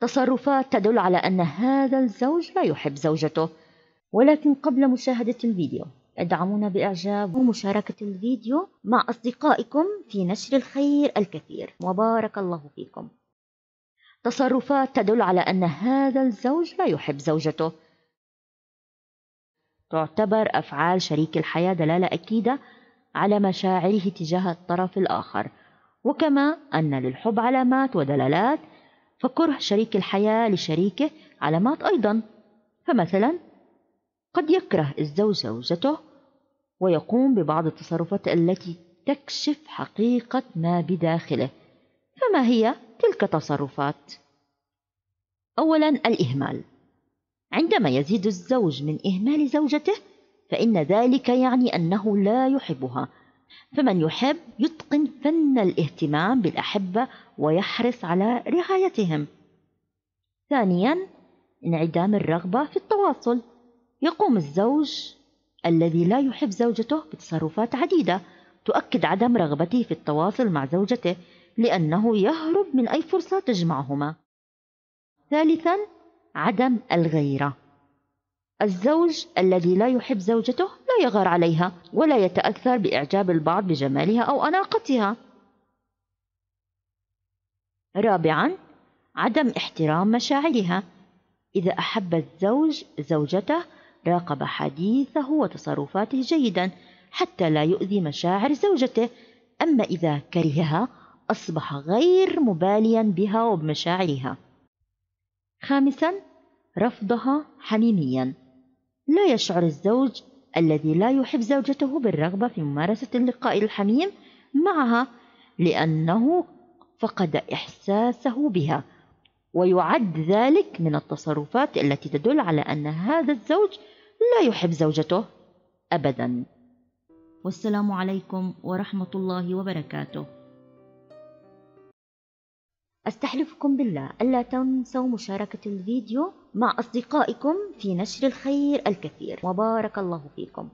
تصرفات تدل على أن هذا الزوج لا يحب زوجته ولكن قبل مشاهدة الفيديو ادعمونا بإعجاب ومشاركة الفيديو مع أصدقائكم في نشر الخير الكثير وبارك الله فيكم تصرفات تدل على أن هذا الزوج لا يحب زوجته تعتبر أفعال شريك الحياة دلالة أكيدة على مشاعره تجاه الطرف الآخر وكما أن للحب علامات ودلالات فكره شريك الحياة لشريكه علامات أيضا فمثلا قد يكره الزوج زوجته ويقوم ببعض التصرفات التي تكشف حقيقة ما بداخله فما هي تلك التصرفات؟ أولا الإهمال عندما يزيد الزوج من إهمال زوجته فإن ذلك يعني أنه لا يحبها فمن يحب يتقن فن الاهتمام بالأحبة ويحرص على رعايتهم. ثانياً انعدام الرغبة في التواصل. يقوم الزوج الذي لا يحب زوجته بتصرفات عديدة تؤكد عدم رغبته في التواصل مع زوجته لأنه يهرب من أي فرصة تجمعهما. ثالثاً عدم الغيرة. الزوج الذي لا يحب زوجته لا يغار عليها ولا يتأثر بإعجاب البعض بجمالها أو أناقتها رابعا عدم احترام مشاعرها إذا أحب الزوج زوجته راقب حديثه وتصرفاته جيدا حتى لا يؤذي مشاعر زوجته أما إذا كرهها أصبح غير مباليا بها وبمشاعرها خامسا رفضها حميميا لا يشعر الزوج الذي لا يحب زوجته بالرغبة في ممارسة اللقاء الحميم معها لأنه فقد إحساسه بها ويعد ذلك من التصرفات التي تدل على أن هذا الزوج لا يحب زوجته أبدا والسلام عليكم ورحمة الله وبركاته أستحلفكم بالله ألا تنسوا مشاركة الفيديو مع أصدقائكم في نشر الخير الكثير وبارك الله فيكم